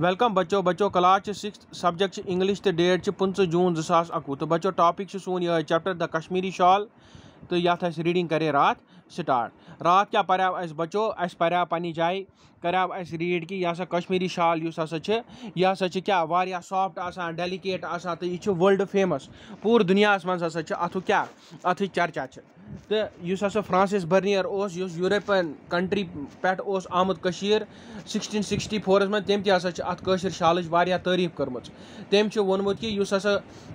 Welcome बचो बचो class six subject English तो डेट पंच जून जास अकवु तो बचो टॉपिक सोन ये चैप्टर द कश्मीरी तो शॉल तो ये रीडिंग करे रात स्टार्ट रात क्या पर्या बचो अस पर्या पन्ह जाए कर रीड कि यह कश्मीरी शाल यह क्या क्या सॉफ्ट आ डेलिकेट आसान तो यह वर्ल्ड फेमस पूरे दुनिया मं हसा अथ क्या अथ चर्चा तो हा फ्रांसिस बर्नियर उस यूरोपियन कंट्री पेट उस आमुत कशीर 1664 फोरस मैं तेम तेम कि अत कशिर शाल तारीफ करम तेमुत कि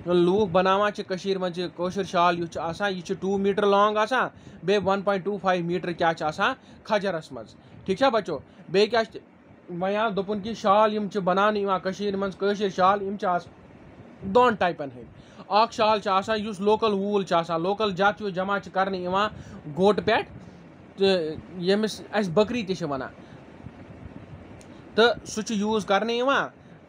लूख बनाना कशीर मशिर शाल यह टू मीटर लॉन्ग आसा one point two five metre क्या आसा खजरस मज ठीक बचो बे क्या वह दोपन कि शाल बनाने कशीर शाल दोन टाइपन हंद शाल लोकल वूल लोकल जात जमा कर गोट पे तो यमिस अस बकरी तो सह यूज कर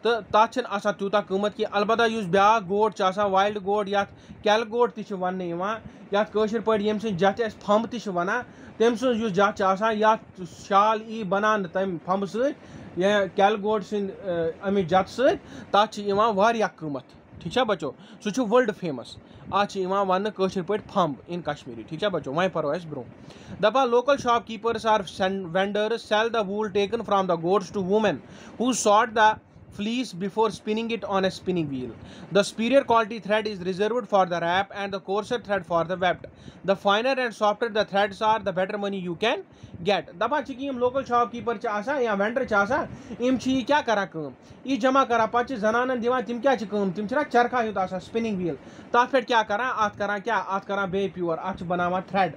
तो तथ तूत कीमत कि अलबत् ब्या गोट वाइल्ड गोट या कैल गोट तन यशिर पे जत् फम तन तम सूस जत् शाल ई बनान तम फम सैल गोट सत् सत्या कमत ठीक है बचो सह वर्ल्ड फेमस अच्छा वनशिर पे फम्ब इन कश्मीरी ठीक है बचो वह पर्व अस ब्रो दपा local shopkeepers or vendors sell the wool taken from the goats to women who sort the fleece before spinning it on a spinning wheel. The superior quality thread is reserved for the wrap and the coarser thread for the weft. The finer and softer the threads are, the better money you can get. दबा छी हम local shopkeeper छ आसा या vendor छ आसा इम छी क्या करा कम ई जमा करा पच जनानन दिवान तिम क्या छ कम तिम छ चरखा युत आसा स्पिनिंग व्हील तथ पे क्या करा अत करा क्या अत करा बे प्योर अत बनावा थ्रेड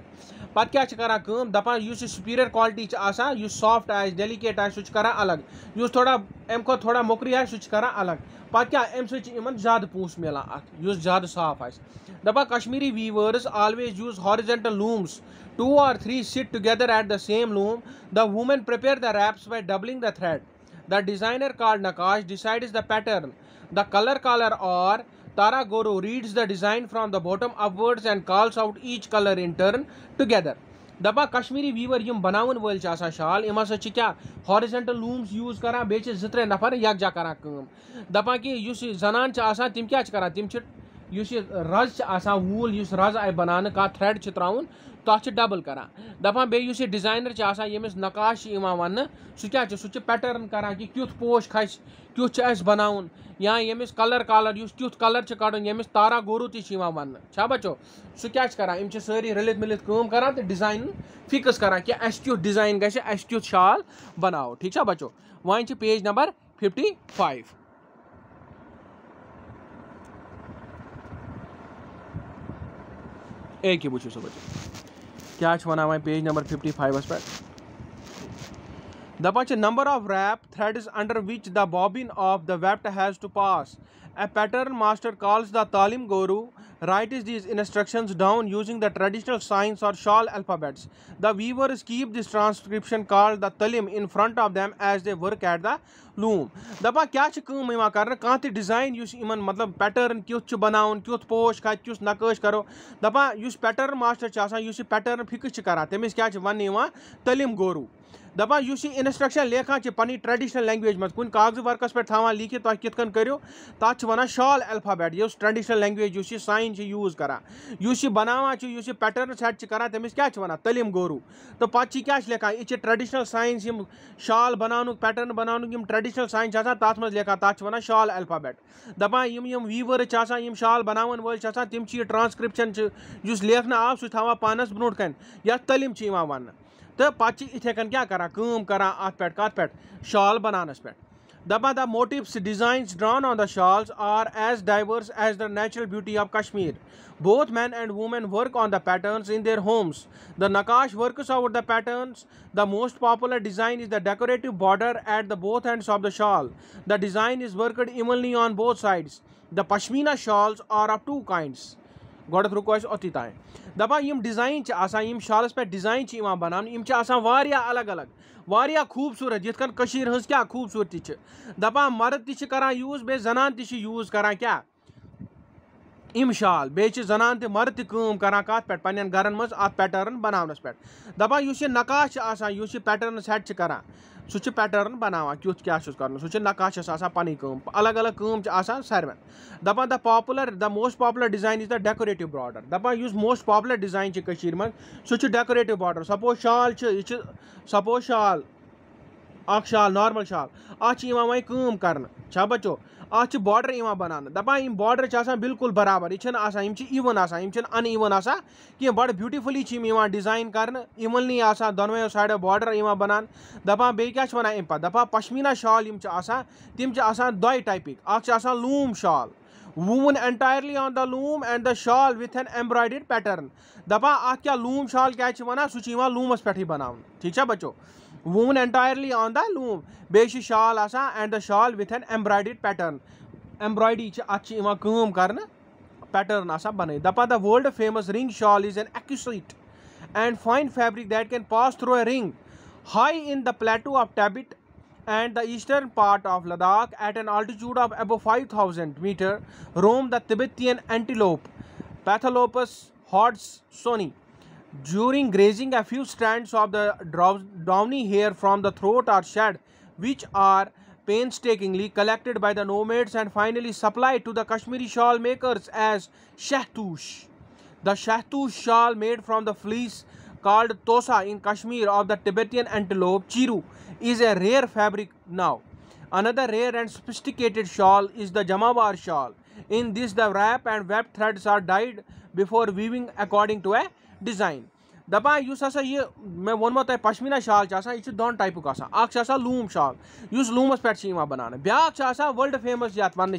पत् क्या करा कम दपान सुपीरियर क्वालिटी सॉफ्ट आज डेलिकेट आ अलग उस थोड़ा अम खो थोड़ा मोकरी आ सह अलग पत् क्या अम सन ज्यादा पूस मिलान अत ज्यादा साफ आज दपा Kashmiri weavers always use horizontal looms two और three sit together at the same loom the women prepare the warps by doubling the thread the designer called naqqash decide is the pattern the colour colour और Tara Goro reads the design from the bottom upwards and calls out each color in turn together. दपा Kashmiri weaver यम बनावन वल आसान शाल यम हसा क्या horizontal looms use कर बेच जि त्रे नफर यकजा कर दपा कि जनान आसान तम क्या कर तम रज आसान वूल रज आय बनान कह थ्रेड त्रावन तथा डबल करा दपा बेस यह डिजाइनर यमिस नकाश वन सह क्या सह पैटर्न करान कि क्यों पोश खस कित बना या यमिस कलर कलर उस क्यों कलर कड़ यमिस तारा गोरू तह वन बचो सह क्या करा इम सारी रलित मिलित कम तो डिजाइन फिक्स करा कि अस डिजाइन गि अस तुथ शाल बनाओ ठीक बचो वह पेज नंबर फिफ्टी फाइव एक ही पूछो क्या वन पेज नंबर फिफ्टी फाइव पे दपा number of warp threads under which the bobbin of the weft has to pass A pattern master calls the Talim Guru writes these instructions down using the traditional signs or shawl alphabets. The weavers keep this transcription called the Talim in front of them as they work at the loom. दपा क्या छ कम यमा कर कहाँ तह design इस इन मतलब pattern कित बना कित पोश खत किस नकाश करो दपा पैटर्न मास्टर पैटर्न फिक्स करान तमिस क्या वन तलिम गोरू दपा यह इंस्ट्रक्शन लेखान पी ट्रेडिशनल लैंग्वेज मे कुछ कागज वर्कस पे थाना लिखित तुम कित करो तथ वन शॉल अल्फाबेट इस ट्रेडिशनल लैंग्वेज इस साइन यूज करान इस बनावान इस पैटर्न सेट करान तेज क्या वन तलीम गोरू तो पे क्या लेखान यह ट्रेडिशनल साइन यम शॉल बनान पैटर्न बनान ट्रेडिशनल साइंस तथ मे लेखान तथा वन शॉल अल्फाबेट दपा यम वीवर यम शॉल बना वाले तम यह ट्रांसक्रिप्शन लेखना आव सह पानस ब्रोट कन ये तलीम वन तो पे इथे कन क्या करा कम करा अत पे कत पे शाल बनानस पे दपा the motifs design drawn on the shawls are as diverse as the natural beauty of Kashmir both men and women work on the patterns in their homes the naqash works out the patterns the most popular design is the decorative border at the both ends of the shawl the design is worked evenly on both sides the pashmina shawls are of two kinds गोडत रुको अति दपान design आसान शालस पे design वह अलग अलग वह खूबसूरत यथ कन क्या खूबसूरती दपा मर्द यूज़ बे जनान तूज करा क्या इम शाल बे जनान ते मर्द तम कर कत पे पन्न गरन पैटर्न बनावन पे दपा इस नकाश इस पैटर्न सेट करान सह पैटर्न बनाना क्यों क्या कर सह नकाशस पन अलग अलग कम सारे दपा the popular the most popular design is the decorative border दपा इस मोस्ट पापुलर डिजाइन मं सह डेकोरेटिव बॉर्डर सपोज शाल यह सपोज शाल अख शाल नार्मल शाल अत वे कर बचो अत बॉर्डर बनाने दपान यम बॉर्डर बिल्कुल बराबर यह इवन अन इवन कह बड़ ब्यूटिफुली डिजाइन कर इवनली दोनवो साइडो बॉर्डर बनान दपान बे क्या वनान अम पे पशमीना शाल यम तम दोय टाइपिक अख loom shawl woven entirely on the loom and the shawl with an embroidered pattern दपा अत क्या लूम शॉल क्या वन सह लूमस पे बन ठीक है बचो woven entirely on the loom बे shawl and the shawl with an embroidered pattern embroidery अत कर पैटर्न बन दपा the world famous ring shawl is an exquisite and fine fabric that can pass through a ring high in the plateau of Tibet and the eastern part of Ladakh at an altitude of above 5000 meter roam the Tibetan antelope Pathalopus hodgsoni. During grazing a few strands of the downy hair from the throat are shed which are painstakingly collected by the nomads and finally supplied to the Kashmiri shawl makers as shahtush. The shahtush shawl made from the fleece called Tosa in Kashmir of the Tibetan antelope Chiru is a rare fabric now. Another rare and sophisticated shawl is the Jamawar shawl. In this the wrap and web threads are dyed before weaving according to a design. दपा यु हसा यह मे वो तक पशमीना शाल यह दोन type आसा loom शाल इस लूमस पे बना ब्या वर्ल्ड फेमस ये वन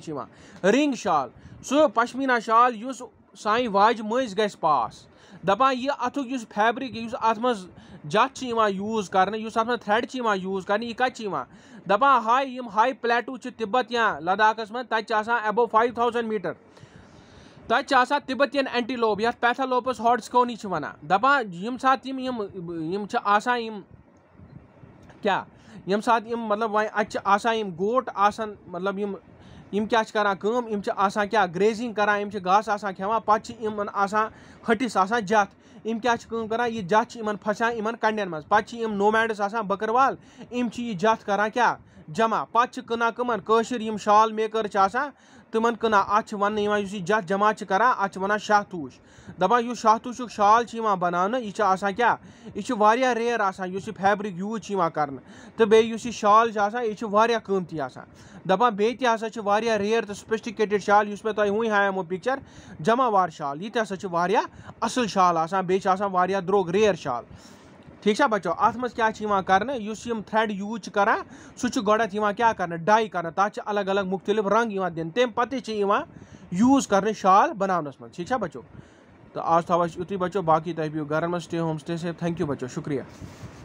रिंग शाल सह पशमीना शाल इस सानि वाज मज ग पास दपान यह अथ फैब्रिक यह मज जत यूज कर थ्रेड यूज कर यह कत दपान हाई यम हाई प्लेटू तिब्बत या लद्दाखस मं तथा एबो फाइव थाउजेंड मीटर तथा तिब्बतियन एंटीलोप ये पैथलोपस हॉटस्कोनी वन दपान यम क्या यम सात मतलब वह अत गोट आसन मतलब इम क्या करान कम यम क्या ग्रेजिंग करान इम गा आसान खेवान पे यमन आसान हटिस आसान जथ यम क्या करान यह जत इन फसान इन कंडन मज पे यम नोमैंडस आसान बकरवाल इम जत जथ क्या जमा पत् कम कमन शाल मेकर्स तिम कन अत वन जत जमा करान अत शाह तूश दपा यह शाहतूश शाल बना यह क्या यह रेयर आस फैब्रिक यूज कर शाल यह कमती दपा बे तह रेयर तो सोफिस्टिकेटेड शाल मैं तुम हुई हाँ पिक्चर जमावार शाल यह तह असल शाल बेह द्रोग रेयर शाल ठीक है बचो अत मज क्या कर थ्रेड यूज कर सह गोडत क्या कर डाई कर तथा अलग अलग मुख्तलिफ रंग दिन तम पे यूज कर शाल बनानस मन ठीक है बचो तो आज थो यु बचो बाकी तह बो गरन मे stay home stay safe thank you बचो शुक्रिया